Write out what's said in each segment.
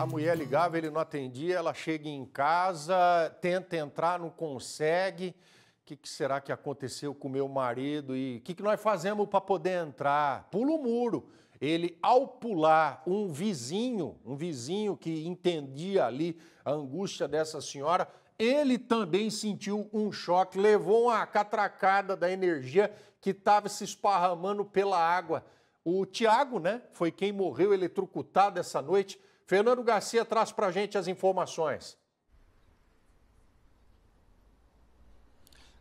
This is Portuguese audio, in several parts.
A mulher ligava, ele não atendia, ela chega em casa, tenta entrar, não consegue. O que, que, será que aconteceu com meu marido? E o que, que nós fazemos para poder entrar? Pula o muro. Ele, ao pular um vizinho, um vizinho que entendia ali a angústia dessa senhora, ele também sentiu um choque, levou uma catracada da energia que estava se esparramando pela água. O Tiago, né, foi quem morreu eletrocutado essa noite. Fernando Garcia traz para a gente as informações.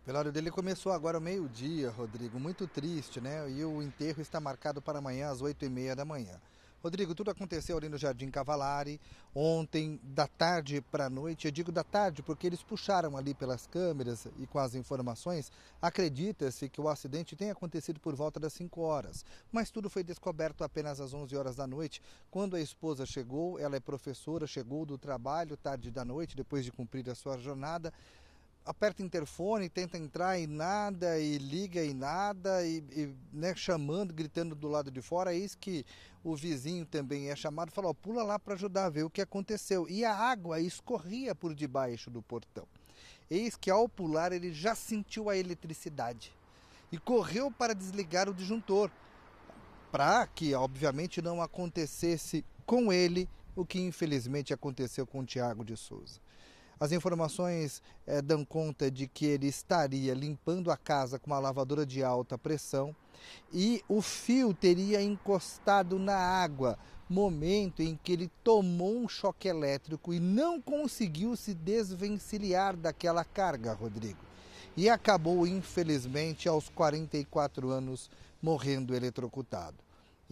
O velório dele começou agora ao meio-dia, Rodrigo. Muito triste, né? E o enterro está marcado para amanhã às 8h30 da manhã. Rodrigo, tudo aconteceu ali no Jardim Cavalari, ontem da tarde para a noite. Eu digo da tarde porque eles puxaram ali pelas câmeras e com as informações. Acredita-se que o acidente tenha acontecido por volta das 5 horas, mas tudo foi descoberto apenas às 11 horas da noite, quando a esposa chegou. Ela é professora, chegou do trabalho tarde da noite, depois de cumprir a sua jornada aperta interfone, tenta entrar e nada, e liga e nada, e, e né, chamando, gritando do lado de fora, eis que o vizinho também é chamado, falou, pula lá para ajudar a ver o que aconteceu. E a água escorria por debaixo do portão. Eis que ao pular ele já sentiu a eletricidade e correu para desligar o disjuntor, para que obviamente não acontecesse com ele o que infelizmente aconteceu com Tiago de Souza. As informações é, dão conta de que ele estaria limpando a casa com uma lavadora de alta pressão e o fio teria encostado na água, momento em que ele tomou um choque elétrico e não conseguiu se desvencilhar daquela carga, Rodrigo. E acabou, infelizmente, aos 44 anos, morrendo eletrocutado.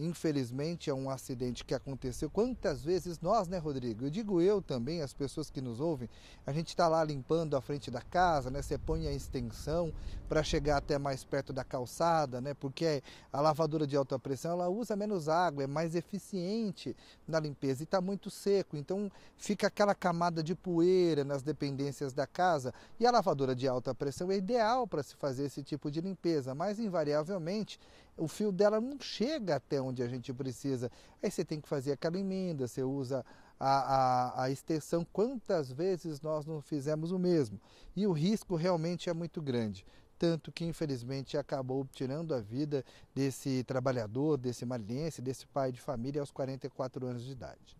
Infelizmente é um acidente que aconteceu. Quantas vezes nós, né, Rodrigo? Eu digo eu também, as pessoas que nos ouvem, a gente está lá limpando a frente da casa, né? Você põe a extensão para chegar até mais perto da calçada, né? Porque é, a lavadora de alta pressão ela usa menos água, é mais eficiente na limpeza e está muito seco, então fica aquela camada de poeira nas dependências da casa. E a lavadora de alta pressão é ideal para se fazer esse tipo de limpeza, mas invariavelmente o fio dela não chega até onde a gente precisa. Aí você tem que fazer aquela emenda, você usa a, a, a extensão, quantas vezes nós não fizemos o mesmo. E o risco realmente é muito grande tanto que infelizmente acabou tirando a vida desse trabalhador, desse marinense, desse pai de família aos 44 anos de idade.